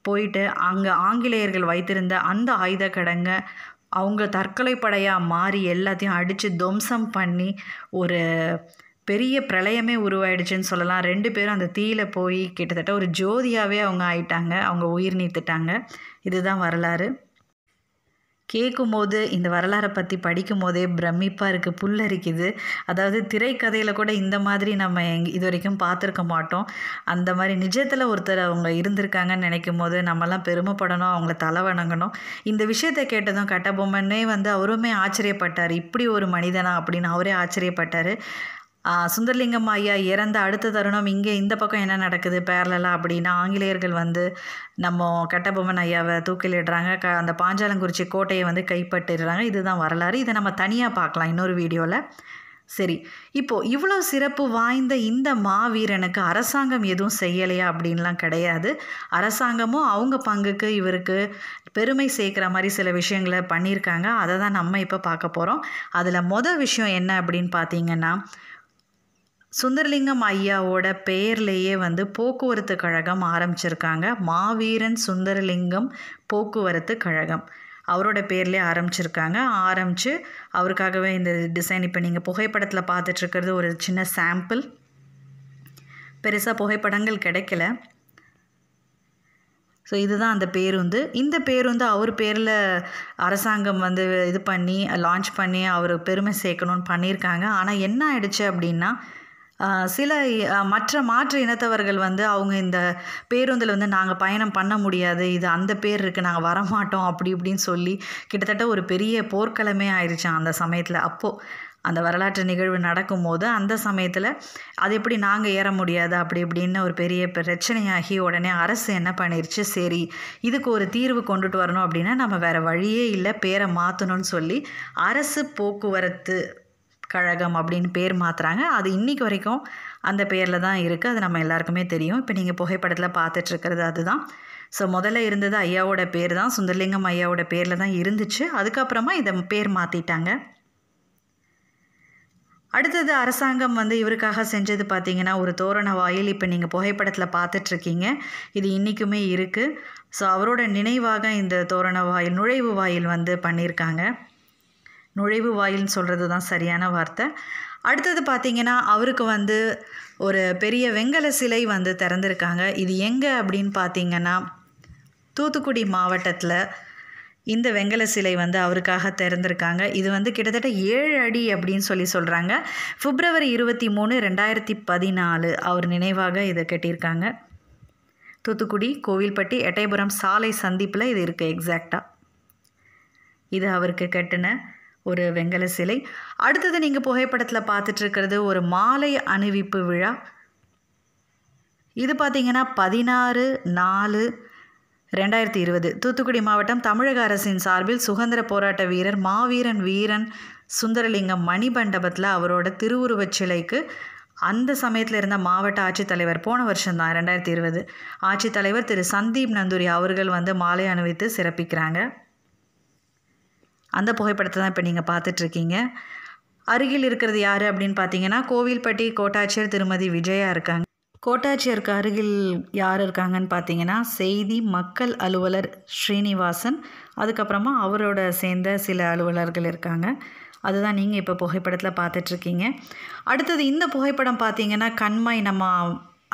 போயிட்டு அங்கே ஆங்கிலேயர்கள் வைத்திருந்த அந்த ஆயுத கடங்க அவங்க தற்கொலை படையாக மாறி எல்லாத்தையும் அடித்து துவம்சம் பண்ணி ஒரு பெரிய பிரளயமே உருவாயிடுச்சுன்னு சொல்லலாம் ரெண்டு பேரும் அந்த தீயில போய் கிட்டத்தட்ட ஒரு ஜோதியாகவே அவங்க ஆயிட்டாங்க அவங்க உயிர் நீத்துட்டாங்க இதுதான் வரலாறு கேட்கும்போது இந்த வரலாறை பற்றி படிக்கும் போதே பிரமிப்பாக இருக்குது புல்லரிக்குது அதாவது திரைக்கதையில் கூட இந்த மாதிரி நம்ம எங் இது வரைக்கும் பார்த்துருக்க மாட்டோம் அந்த மாதிரி நிஜத்தில் ஒருத்தர் அவங்க இருந்திருக்காங்கன்னு நினைக்கும் போது நம்மலாம் பெருமைப்படணும் அவங்கள தலை வணங்கணும் இந்த விஷயத்தை கேட்டதும் கட்டபொம்மனே வந்து அவருமே ஆச்சரியப்பட்டார் இப்படி ஒரு மனிதனா அப்படின்னு அவரே ஆச்சரியப்பட்டார் சுந்தரலிங்கம் ஐயா இறந்த அடுத்த தருணம் இங்கே இந்த பக்கம் என்ன நடக்குது பேரலாம் அப்படின்னா ஆங்கிலேயர்கள் வந்து நம்ம கட்டபொம்மன் ஐயாவை தூக்கிலிடுறாங்க க அந்த பாஞ்சாலங்குறிச்சி கோட்டையை வந்து கைப்பற்றிடுறாங்க இதுதான் வரலாறு இதை நம்ம தனியாக பார்க்கலாம் இன்னொரு வீடியோவில் சரி இப்போது இவ்வளோ சிறப்பு வாய்ந்த இந்த மாவீரனுக்கு அரசாங்கம் எதுவும் செய்யலையா அப்படின்லாம் கிடையாது அரசாங்கமும் அவங்க பங்குக்கு இவருக்கு பெருமை சேர்க்குற மாதிரி சில விஷயங்களை பண்ணியிருக்காங்க அதை தான் நம்ம இப்போ பார்க்க போகிறோம் அதில் மொதல் விஷயம் என்ன அப்படின்னு பார்த்தீங்கன்னா சுந்தரலிங்கம் ஐயாவோட பெயர்லேயே வந்து போக்குவரத்து கழகம் ஆரம்பிச்சிருக்காங்க மாவீரன் சுந்தரலிங்கம் போக்குவரத்து கழகம் அவரோட பேர்லேயே ஆரம்பிச்சிருக்காங்க ஆரம்பித்து அவருக்காகவே இந்த டிசைன் இப்போ நீங்கள் புகைப்படத்தில் பார்த்துட்ருக்கிறது ஒரு சின்ன சாம்பிள் பெருசாக புகைப்படங்கள் கிடைக்கல ஸோ இதுதான் அந்த பேருந்து இந்த பேருந்து அவர் பேரில் அரசாங்கம் வந்து இது பண்ணி லான்ச் பண்ணி அவர் பெருமை சேர்க்கணும்னு பண்ணியிருக்காங்க ஆனால் என்ன ஆயிடுச்சு அப்படின்னா சில மற்ற மாற்று இனத்தவர்கள் வந்து அவங்க இந்த பேருந்தில் வந்து நாங்கள் பயணம் பண்ண முடியாது இது அந்த பேர் இருக்குது நாங்கள் வரமாட்டோம் அப்படி இப்படின்னு சொல்லி கிட்டத்தட்ட ஒரு பெரிய போர்க்களமே ஆயிடுச்சான் அந்த சமயத்தில் அப்போது அந்த வரலாற்று நிகழ்வு நடக்கும்போது அந்த சமயத்தில் அது எப்படி நாங்கள் ஏற முடியாது அப்படி இப்படின்னு ஒரு பெரிய பிரச்சனையாகி உடனே அரசு என்ன பண்ணிருச்சு சரி இதுக்கு ஒரு தீர்வு கொண்டுட்டு வரணும் அப்படின்னா நம்ம வேறு வழியே இல்லை பேரை மாற்றணும்னு சொல்லி அரசு போக்குவரத்து கழகம் அப்படின்னு பேர் மாற்றுறாங்க அது இன்றைக்கு வரைக்கும் அந்த பேரில் தான் இருக்குது அது நம்ம எல்லாருக்குமே தெரியும் இப்போ நீங்கள் புகைப்படத்தில் பார்த்துட்ருக்கிறது அதுதான் ஸோ முதல்ல இருந்தது ஐயாவோட பேர் தான் சுந்தரலிங்கம் ஐயாவோட பேரில் தான் இருந்துச்சு அதுக்கப்புறமா இதை பேர் மாற்றிட்டாங்க அடுத்தது அரசாங்கம் வந்து இவருக்காக செஞ்சது பார்த்திங்கன்னா ஒரு தோரண வாயில் இப்போ நீங்கள் புகைப்படத்தில் பார்த்துட்ருக்கீங்க இது இன்றைக்குமே இருக்குது ஸோ அவரோட நினைவாக இந்த தோரண வாயில் நுழைவு வாயில் வந்து பண்ணியிருக்காங்க நுழைவு வாயில்னு சொல்கிறது தான் சரியான வார்த்தை அடுத்தது பார்த்திங்கன்னா அவருக்கு வந்து ஒரு பெரிய வெங்கல சிலை வந்து திறந்திருக்காங்க இது எங்கே அப்படின்னு பார்த்திங்கன்னா தூத்துக்குடி மாவட்டத்தில் இந்த வெங்கல சிலை வந்து அவருக்காக திறந்திருக்காங்க இது வந்து கிட்டத்தட்ட ஏழு அடி அப்படின்னு சொல்லி சொல்கிறாங்க பிப்ரவரி இருபத்தி மூணு ரெண்டாயிரத்தி பதினாலு அவர் நினைவாக இதை கட்டியிருக்காங்க தூத்துக்குடி கோவில்பட்டி எட்டயபுரம் சாலை சந்திப்பில் இது இருக்குது எக்ஸாக்டாக இது அவருக்கு கட்டின ஒரு வெங்கல சிலை அடுத்தது நீங்கள் புகைப்படத்தில் இருக்கிறது ஒரு மாலை அணிவிப்பு விழா இது பார்த்திங்கன்னா பதினாறு நாலு ரெண்டாயிரத்தி இருபது தூத்துக்குடி மாவட்டம் தமிழக அரசின் சார்பில் சுதந்திர போராட்ட வீரர் மாவீரன் வீரன் சுந்தரலிங்கம் மண்டபத்தில் அவரோட திருவுருவச் சிலைக்கு அந்த சமயத்தில் இருந்த மாவட்ட ஆட்சித்தலைவர் போன வருஷம்தான் ரெண்டாயிரத்தி இருபது ஆட்சித்தலைவர் திரு சந்தீப் நந்தூரி அவர்கள் வந்து மாலை அணிவித்து சிறப்பிக்கிறாங்க அந்த புகைப்படத்தை தான் இப்போ நீங்கள் பார்த்துட்ருக்கீங்க அருகில் இருக்கிறது யார் அப்படின்னு பார்த்தீங்கன்னா கோவில்பட்டி கோட்டாட்சியர் திருமதி விஜயா இருக்காங்க கோட்டாட்சியருக்கு அருகில் யார் இருக்காங்கன்னு பார்த்தீங்கன்னா செய்தி மக்கள் அலுவலர் ஸ்ரீனிவாசன் அதுக்கப்புறமா அவரோட சேர்ந்த சில அலுவலர்கள் இருக்காங்க அதுதான் நீங்கள் இப்போ புகைப்படத்தில் பார்த்துட்ருக்கீங்க அடுத்தது இந்த புகைப்படம் பார்த்தீங்கன்னா கண்மை நம்ம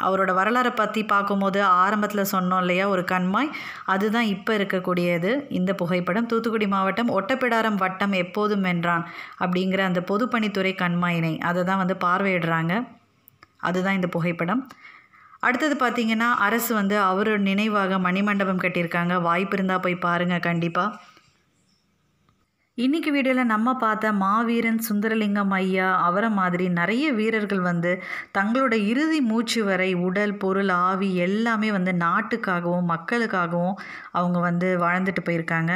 அவரோட வரலாறை பற்றி பார்க்கும்போது ஆரம்பத்தில் சொன்னோம் இல்லையா ஒரு கண்மாய் அதுதான் இப்போ இருக்கக்கூடியது இந்த புகைப்படம் தூத்துக்குடி மாவட்டம் ஒட்டப்பிடாரம் வட்டம் எப்போதும் என்றான் அப்படிங்கிற அந்த பொதுப்பணித்துறை கண்மாயினை அதை தான் வந்து பார்வையிடுறாங்க அதுதான் இந்த புகைப்படம் அடுத்தது பார்த்திங்கன்னா அரசு வந்து அவர் நினைவாக மணிமண்டபம் கட்டியிருக்காங்க வாய்ப்பு இருந்தால் போய் பாருங்கள் கண்டிப்பாக இன்றைக்கி வீடியோவில் நம்ம பார்த்த மாவீரன் சுந்தரலிங்கம் ஐயா அவரை மாதிரி நிறைய வீரர்கள் வந்து தங்களோட இறுதி மூச்சு வரை உடல் பொருள் ஆவி எல்லாமே வந்து நாட்டுக்காகவும் மக்களுக்காகவும் அவங்க வந்து வாழ்ந்துட்டு போயிருக்காங்க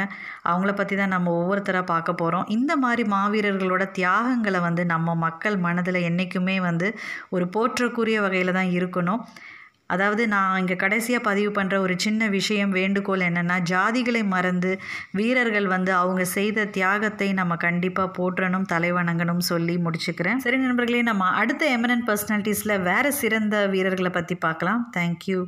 அவங்கள பற்றி தான் நம்ம ஒவ்வொருத்தராக பார்க்க போகிறோம் இந்த மாதிரி மாவீரர்களோட தியாகங்களை வந்து நம்ம மக்கள் மனதில் என்றைக்குமே வந்து ஒரு போற்றக்குரிய வகையில் தான் இருக்கணும் அதாவது நான் இங்கே கடைசியாக பதிவு பண்ணுற ஒரு சின்ன விஷயம் வேண்டுகோள் என்னென்னா ஜாதிகளை மறந்து வீரர்கள் வந்து அவங்க செய்த தியாகத்தை நம்ம கண்டிப்பாக போற்றணும் தலைவணங்கணும் சொல்லி முடிச்சுக்கிறேன் சரி நண்பர்களே நம்ம அடுத்த எமினன்ட் பர்சனாலிட்டிஸில் வேறு சிறந்த வீரர்களை பற்றி பார்க்கலாம் தேங்க்யூ